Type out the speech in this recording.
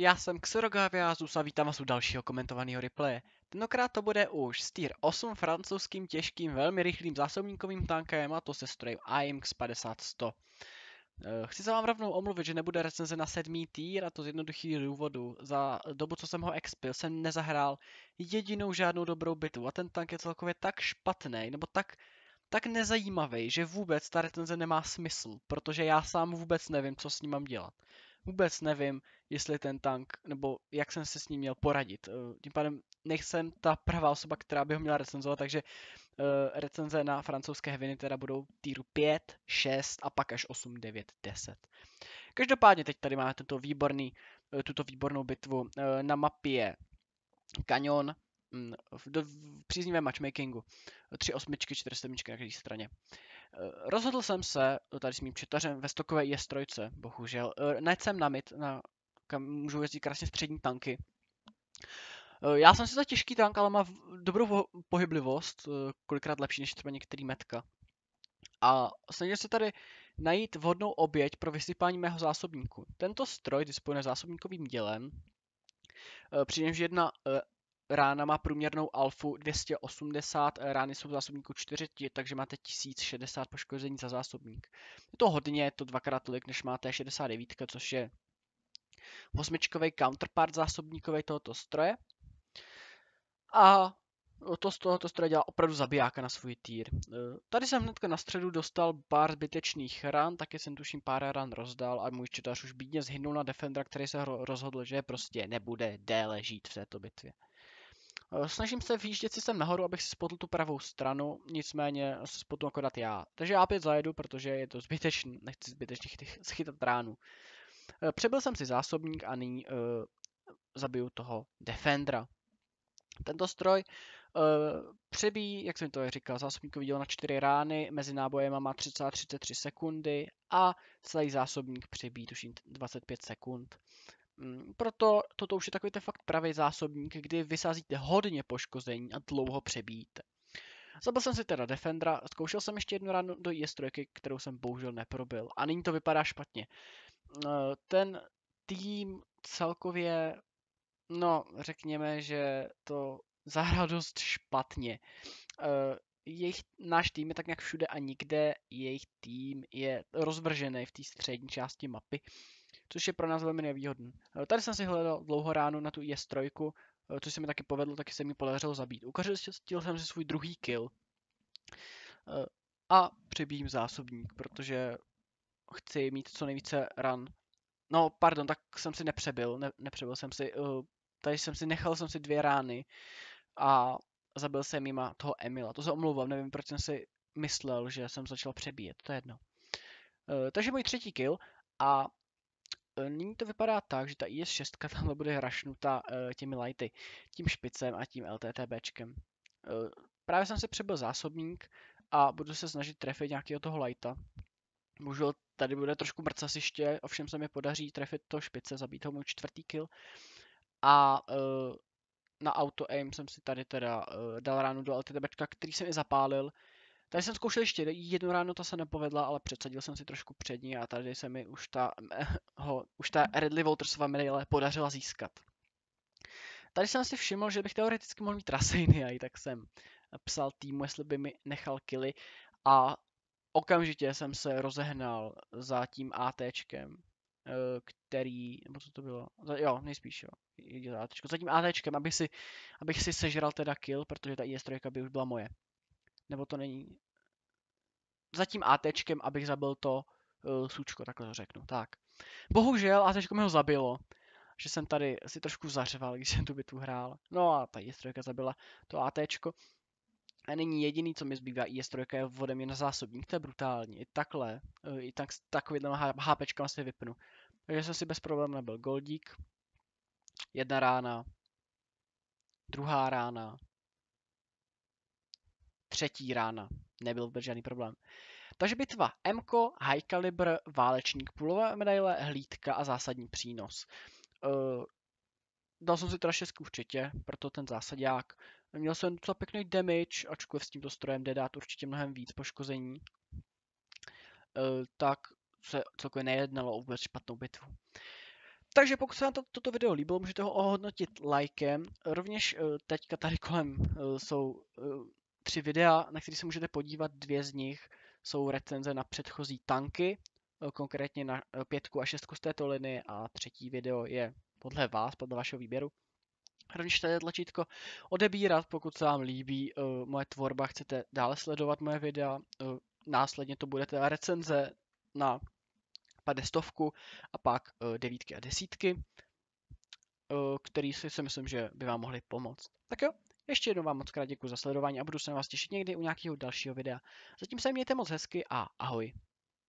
Já jsem Xerogavia a vítám vás u dalšího komentovaného replaye. Tentokrát to bude už s tier 8 francouzským těžkým velmi rychlým zásobníkovým tankem a to se strojem AMX 5100. Eh, chci se vám rovnou omluvit, že nebude recenze na sedmý týr a to z jednoduchého důvodu. Za dobu, co jsem ho expil, jsem nezahrál jedinou žádnou dobrou bitvu a ten tank je celkově tak špatný, nebo tak tak nezajímavý, že vůbec ta recenze nemá smysl, protože já sám vůbec nevím, co s ním mám dělat vůbec nevím, jestli ten tank, nebo jak jsem se s ním měl poradit. Eh, tím pádem nejsem ta pravá osoba, která by ho měla recenzovat, takže eh, recenze na francouzské heviny teda budou týru 5, 6 a pak až 8, 9, 10. Každopádně teď tady máme tento výborný, eh, tuto výbornou bitvu. Na mapě kanion, mm, v, do, v příznivém matchmakingu. 3 osmičky, 4 sedmičky na každé straně. Eh, rozhodl jsem se, tady s mým četařem, ve stokové strojce, bohužel, eh, najít sem na mid, na, kam můžou jezdit krásně střední tanky. Eh, já jsem si za těžký tank, ale má dobrou pohyblivost, kolikrát lepší než třeba některý metka. A snažil se tady najít vhodnou oběť pro vysypání mého zásobníku. Tento stroj disponuje zásobníkovým dělem, přičemž jedna rána má průměrnou alfu 280, rány jsou v zásobníku 4, takže máte 1060 poškození za zásobník. Je to hodně, je to dvakrát tolik, než máte 69, což je osmičkový counterpart zásobníkový tohoto stroje. A to z tohoto stroje dělá opravdu zabijáka na svůj týr. Tady jsem hnedka na středu dostal pár zbytečných ran, taky jsem tuším pár ran rozdal a můj četař už bídně zhynul na Defendra, který se rozhodl, že prostě nebude déle žít v této bitvě. Eh, snažím se si sem nahoru, abych si spotl tu pravou stranu, nicméně se spotl akorát já. Takže já opět zajedu, protože je to zbytečný, nechci zbytečně schytat ránu. Eh, přebyl jsem si zásobník a nyní uh, zabiju toho Defendra. Tento stroj uh, přebíjí, jak jsem to říkal, zásobníkový díl na 4 rány, mezi nábojem má 30 33 sekundy a celý zásobník přebíjí tuším 25 sekund. Mm, proto toto už je takový ten fakt pravý zásobník, kdy vysázíte hodně poškození a dlouho přebíjíte. Zabil jsem si teda Defendra, zkoušel jsem ještě jednu ránu do is kterou jsem bohužel neprobil. A nyní to vypadá špatně. Eh, ten tým celkově, no řekněme, že to zahrál dost špatně. Eh, jejich, náš tým je tak nějak všude a nikde, jejich tým je rozvržený v té střední části mapy což je pro nás velmi nevýhodný. Eh, tady jsem si hledal dlouho ráno na tu e IS-3, eh, což se mi taky povedlo, taky se mi podařilo zabít. Ukažil jsem si svůj druhý kill eh, a přebíjím zásobník, protože chci mít co nejvíce ran. No, pardon, tak jsem si nepřebil, ne, nepřebil jsem si, tady jsem si nechal jsem si dvě rány a zabil jsem jima toho Emila. To se omlouvám, nevím, proč jsem si myslel, že jsem začal přebíjet, to je jedno. Takže můj třetí kill a Eh, nyní to vypadá tak, že ta IS-6 tam bude hrašnuta eh, těmi lighty, tím špicem a tím LTTBčkem. Eh, právě jsem se přebyl zásobník a budu se snažit trefit nějakého toho lighta. Můžu tady bude trošku mrcasiště, ovšem se mi podaří trefit to špice, zabít ho můj čtvrtý kill. A na auto aim jsem si tady teda dal ránu do LTTBčka, který jsem i zapálil Tady jsem zkoušel ještě jednu ráno, ta se nepovedla, ale předsadil jsem si trošku před ní a tady se mi už ta, ho, už ta Redley Waltersova medaile podařila získat. Tady jsem si všiml, že bych teoreticky mohl mít Rasejny, a i tak jsem psal týmu, jestli by mi nechal kily a okamžitě jsem se rozehnal za tím ATčkem, eh, který, nebo co to bylo, jo, nejspíš jo, za ATčko, za tím ATčkem, aby si, abych si sežral teda kill, protože ta IS3 by už byla moje. Nebo to není... Zatím ATčkem, abych zabil to uh, sučko, takhle to řeknu. Tak. Bohužel ATčko mi ho zabilo, že jsem tady si trošku zařval, když jsem tu bitvu hrál. No a ta IS-3 zabila to ATčko. A není jediný, co mi zbývá, IS-3 je ode mě na zásobník, to je brutální. I takhle, eh, i tak, takový tam HPčkama si vypnu. Takže jsem si bez problémů nebyl goldík, jedna rána, druhá rána, třetí rána. Nebyl vůbec žádný problém. Takže bitva Mko, High Calibre, Válečník, Půlové medaile, Hlídka a zásadní přínos. Uh, dal jsem si teda šestku v četě, proto ten zásadák. Měl jsem docela pěkný damage, ačkoliv s tímto strojem jde dát určitě mnohem víc poškození. Uh, tak se celkově nejednalo o vůbec špatnou bitvu. Takže pokud se vám to, toto video líbilo, můžete ho ohodnotit lajkem. Rovněž eh, teďka tady kolem jsou tři videa, na které se můžete podívat. Dvě z nich jsou recenze na předchozí tanky, eh, konkrétně na eh, pětku a šestku z této linie a třetí video je podle vás, podle vašeho výběru. Rovněž tady tlačítko odebírat, pokud se vám líbí eh, moje tvorba, chcete dále sledovat moje videa, následně to bude teda recenze na padestovku a pak devítky a desítky, který si, myslím, že by vám mohly pomoct. Tak jo, ještě jednou vám moc krát děkuji za sledování a budu se na vás těšit někdy u nějakého dalšího videa. Zatím se mějte moc hezky a ahoj.